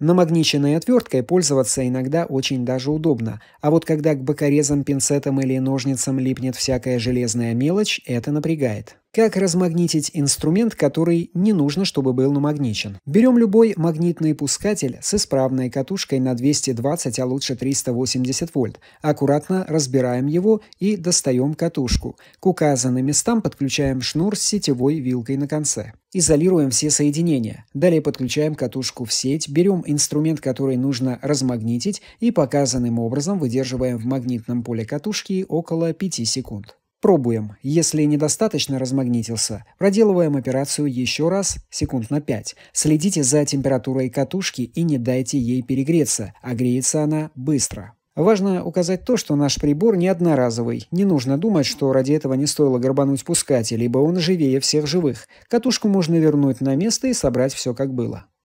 Намагниченной отверткой пользоваться иногда очень даже удобно, а вот когда к бокорезам, пинцетам или ножницам липнет всякая железная мелочь, это напрягает. Как размагнитить инструмент, который не нужно, чтобы был намагничен? Берем любой магнитный пускатель с исправной катушкой на 220, а лучше 380 вольт. Аккуратно разбираем его и достаем катушку. К указанным местам подключаем шнур с сетевой вилкой на конце. Изолируем все соединения. Далее подключаем катушку в сеть, берем инструмент, который нужно размагнитить и показанным образом выдерживаем в магнитном поле катушки около 5 секунд. Пробуем. Если недостаточно размагнитился, проделываем операцию еще раз, секунд на 5. Следите за температурой катушки и не дайте ей перегреться, а греется она быстро. Важно указать то, что наш прибор не одноразовый. Не нужно думать, что ради этого не стоило горбануть пускать, либо он живее всех живых. Катушку можно вернуть на место и собрать все как было.